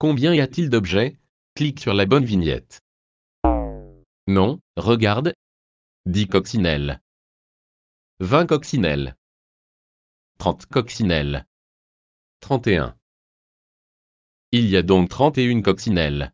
Combien y a-t-il d'objets Clique sur la bonne vignette. Non, regarde. 10 coccinelles. 20 coccinelles. 30 coccinelles. 31. Il y a donc 31 coccinelles.